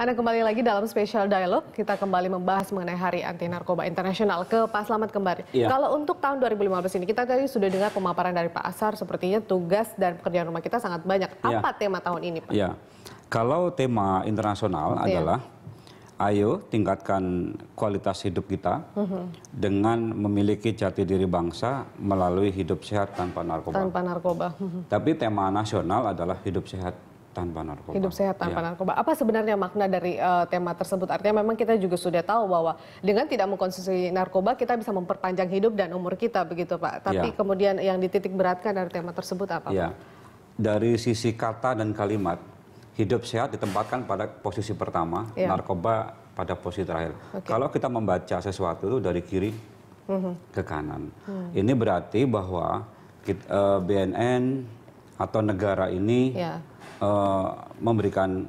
Anda kembali lagi dalam Special dialog. Kita kembali membahas mengenai Hari Anti Narkoba Internasional ke Pak Selamat kembali. Ya. Kalau untuk tahun 2015 ini kita tadi sudah dengar pemaparan dari Pak Asar sepertinya tugas dan pekerjaan rumah kita sangat banyak. Iya. Apa tema tahun ini, Pak? Ya. Kalau tema internasional ya. adalah ayo tingkatkan kualitas hidup kita mm-hmm. dengan memiliki jati diri bangsa melalui hidup sehat tanpa narkoba. Tanpa narkoba. Mm-hmm. Tapi tema nasional adalah hidup sehat tanpa narkoba. Hidup sehat tanpa ya. narkoba. Apa sebenarnya makna dari uh, tema tersebut? Artinya memang kita juga sudah tahu bahwa dengan tidak mengkonsumsi narkoba kita bisa memperpanjang hidup dan umur kita begitu Pak. Tapi ya. kemudian yang dititik beratkan dari tema tersebut apa ya. Dari sisi kata dan kalimat, hidup sehat ditempatkan pada posisi pertama, ya. narkoba pada posisi terakhir. Okay. Kalau kita membaca sesuatu itu dari kiri mm -hmm. ke kanan. Mm. Ini berarti bahwa kita, uh, eh, BNN atau negara ini ya Eh, memberikan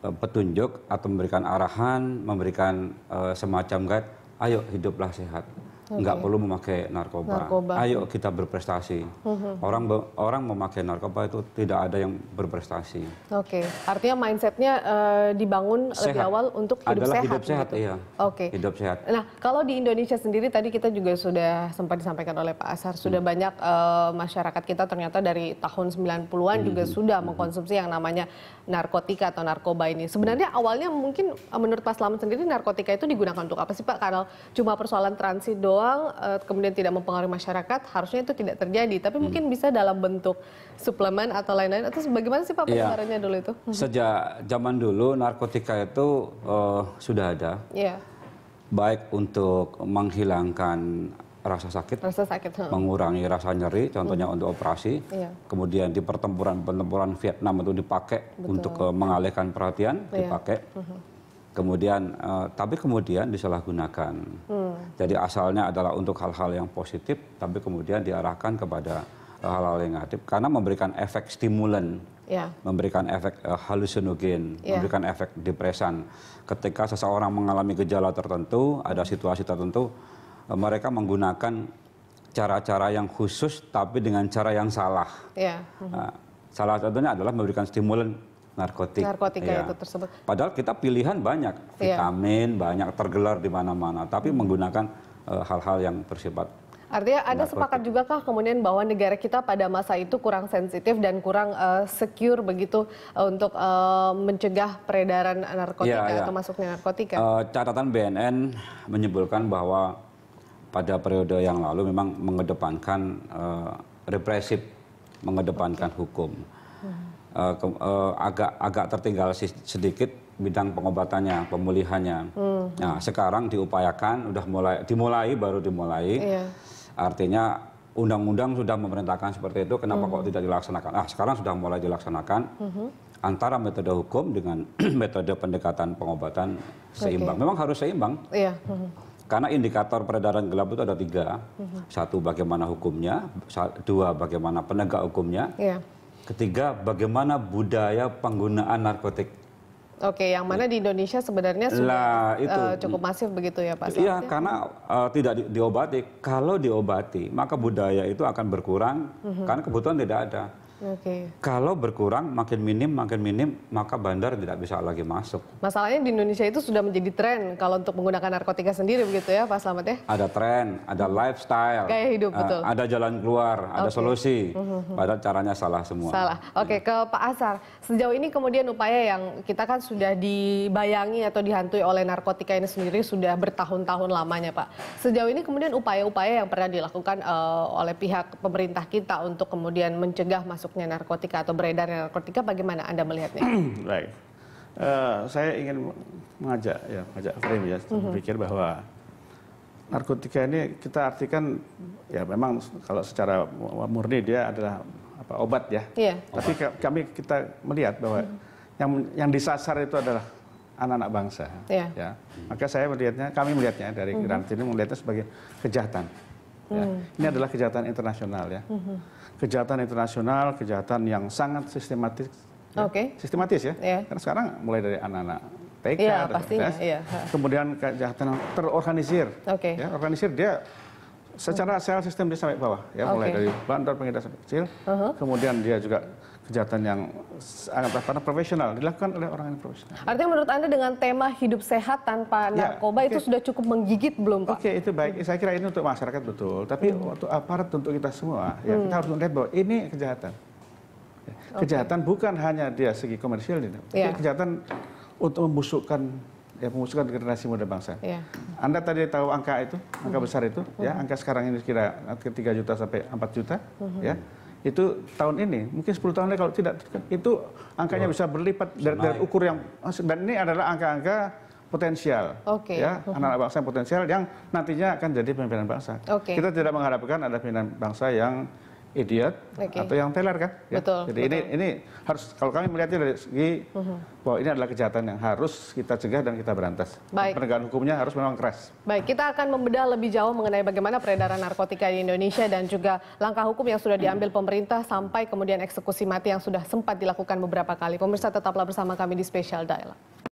eh, petunjuk atau memberikan arahan memberikan eh, semacam guide ayo hiduplah sehat okay. nggak perlu memakai narkoba. narkoba. Ayo kita berprestasi. Mm-hmm. Orang orang memakai narkoba itu tidak ada yang berprestasi. Oke, okay. artinya mindsetnya uh, dibangun sehat. lebih awal untuk hidup Adalah sehat. hidup sehat, gitu. iya. Oke. Okay. Hidup sehat. Nah, kalau di Indonesia sendiri tadi kita juga sudah sempat disampaikan oleh Pak Asar sudah hmm. banyak uh, masyarakat kita ternyata dari tahun 90-an hmm. juga sudah hmm. mengkonsumsi yang namanya narkotika atau narkoba ini. Sebenarnya awalnya mungkin eh, menurut Pak Slamet sendiri narkotika itu digunakan untuk apa sih Pak? Karena cuma persoalan transit doang eh, kemudian tidak mempengaruhi masyarakat harusnya itu tidak terjadi tapi hmm. mungkin bisa dalam bentuk suplemen atau lain-lain atau bagaimana sih Pak iya. pengaruhnya dulu itu? Hmm. Sejak zaman dulu narkotika itu uh, sudah ada. ya. Baik untuk menghilangkan rasa sakit, rasa sakit hmm. mengurangi rasa nyeri, hmm. contohnya hmm. untuk operasi. ya. Kemudian di pertempuran-pertempuran Vietnam itu dipakai Betul. untuk uh, mengalihkan perhatian, iya. dipakai. Hmm. Kemudian, uh, tapi kemudian disalahgunakan. Hmm jadi asalnya adalah untuk hal-hal yang positif, tapi kemudian diarahkan kepada eh, hal-hal yang negatif karena memberikan efek stimulan, ya. memberikan efek uh, eh, halusinogen, ya. memberikan efek depresan. Ketika seseorang mengalami gejala tertentu, ada situasi tertentu, uh, mereka menggunakan cara-cara yang khusus tapi dengan cara yang salah. Ya. uh, salah satunya adalah memberikan stimulan narkotik. Narkotika ya. itu tersebut. Padahal kita pilihan banyak, iya. vitamin ya. banyak tergelar di mana-mana, tapi hmm. menggunakan eh, hal-hal uh, yang bersifat Artinya Anda narkotik. sepakat juga kah kemudian bahwa negara kita pada masa itu kurang sensitif dan kurang uh, secure begitu eh, untuk uh, mencegah peredaran narkotika ya, ya. atau masuknya narkotika? Uh, catatan BNN menyebutkan bahwa pada periode yang lalu memang mengedepankan uh, represif, mengedepankan okay. hukum uh, ke, uh, agak agak tertinggal sedikit bidang pengobatannya, pemulihannya. Hmm. Nah, sekarang diupayakan, udah mulai dimulai baru dimulai. Yeah. Artinya undang-undang sudah memerintahkan seperti itu, kenapa hmm. kok tidak dilaksanakan? Ah, sekarang sudah mulai dilaksanakan. Hmm. Antara metode hukum dengan metode pendekatan pengobatan seimbang. Okay. Memang harus seimbang. Yeah. Hmm. Karena indikator peredaran gelap itu ada tiga. Hmm. Satu, bagaimana hukumnya. Dua, bagaimana penegak hukumnya. Yeah Ketiga, bagaimana budaya penggunaan narkotik. Oke, yang mana di Indonesia sebenarnya sudah lah, eh, itu, uh, cukup masif begitu ya Pak? Iya, ya? karena uh, tidak di, diobati. Kalau diobati, maka budaya itu akan berkurang mm -hmm. karena kebutuhan tidak ada. Okay. Kalau berkurang, makin minim, makin minim, maka bandar tidak bisa lagi masuk. Masalahnya di Indonesia itu sudah menjadi tren kalau untuk menggunakan narkotika sendiri begitu ya Pak Selamat ya? Ada tren, ada lifestyle. Kayak hidup, betul. Ada jalan keluar, okay. ada solusi. Mhm, mhm, mhm. Padahal caranya salah semua. Salah. Oke, okay, ke Pak Asar. Sejauh ini kemudian upaya yang kita kan sudah dibayangi atau dihantui oleh narkotika ini sendiri sudah bertahun-tahun lamanya Pak. Sejauh ini kemudian upaya-upaya yang pernah dilakukan uh, oleh pihak pemerintah kita untuk kemudian mencegah masuk masuknya narkotika atau beredar narkotika bagaimana Anda melihatnya? Baik. Uh, saya ingin mengajak ya, mengajak frame ya, mm berpikir bahwa narkotika ini kita artikan ya memang kalau secara murni dia adalah apa obat ya. Iya. Tapi obat. kami kita melihat bahwa mhm. yang yang disasar itu adalah anak-anak bangsa. Yeah. Ya. Maka saya melihatnya, kami melihatnya dari mm-hmm. ini melihatnya sebagai kejahatan. Ya. Hmm. Ini adalah kejahatan internasional ya. Hmm, hmm. Kejahatan internasional, kejahatan yang sangat sistematis. Ya. Okay. Sistematis ya. Yeah. Karena sekarang mulai dari anak-anak TK, ya, pastinya, ya. kemudian kejahatan terorganisir. Okay. Ya, organisir dia secara oh. sel sistem dia sampai bawah ya mulai dari bandar pengedar sampai kecil uh-huh. kemudian dia juga kejahatan yang sangat profesional dilakukan oleh orang yang profesional. Artinya menurut Anda dengan tema hidup sehat tanpa ya, narkoba okay. itu sudah cukup menggigit belum Pak? Oke, okay, itu baik. Saya kira ini untuk masyarakat betul, tapi hmm. untuk aparat untuk kita semua ya kita hmm. harus melihat bahwa ini kejahatan. Ya, kejahatan okay. bukan hanya dia segi komersial, tapi ya. kejahatan untuk membusukkan ya membusukkan generasi muda bangsa. ya. Anda tadi tahu angka itu, angka mhm. besar itu, ya, mhm. angka sekarang ini kira 3 eh, juta sampai 4 juta, mhm. ya. Itu tahun ini, mungkin 10 tahun lagi kalau tidak itu angkanya iya. bisa berlipat dari, dari ukur yang eh, dan ini adalah angka-angka potensial, okay. ya anak-anak bangsa yang potensial yang nantinya akan jadi pimpinan bangsa. Okay. Kita tidak mengharapkan ada pimpinan bangsa yang idiot okay. atau yang teler kan. Ya? Betul. Jadi betul. ini ini harus kalau kami melihatnya dari segi uh-huh. bahwa ini adalah kejahatan yang harus kita cegah dan kita berantas. Baik. Penegakan hukumnya harus memang keras. Baik, kita akan membedah lebih jauh mengenai bagaimana peredaran narkotika di Indonesia dan juga langkah hukum yang sudah diambil pemerintah sampai kemudian eksekusi mati yang sudah sempat dilakukan beberapa kali. Pemirsa tetaplah bersama kami di Special Dialog.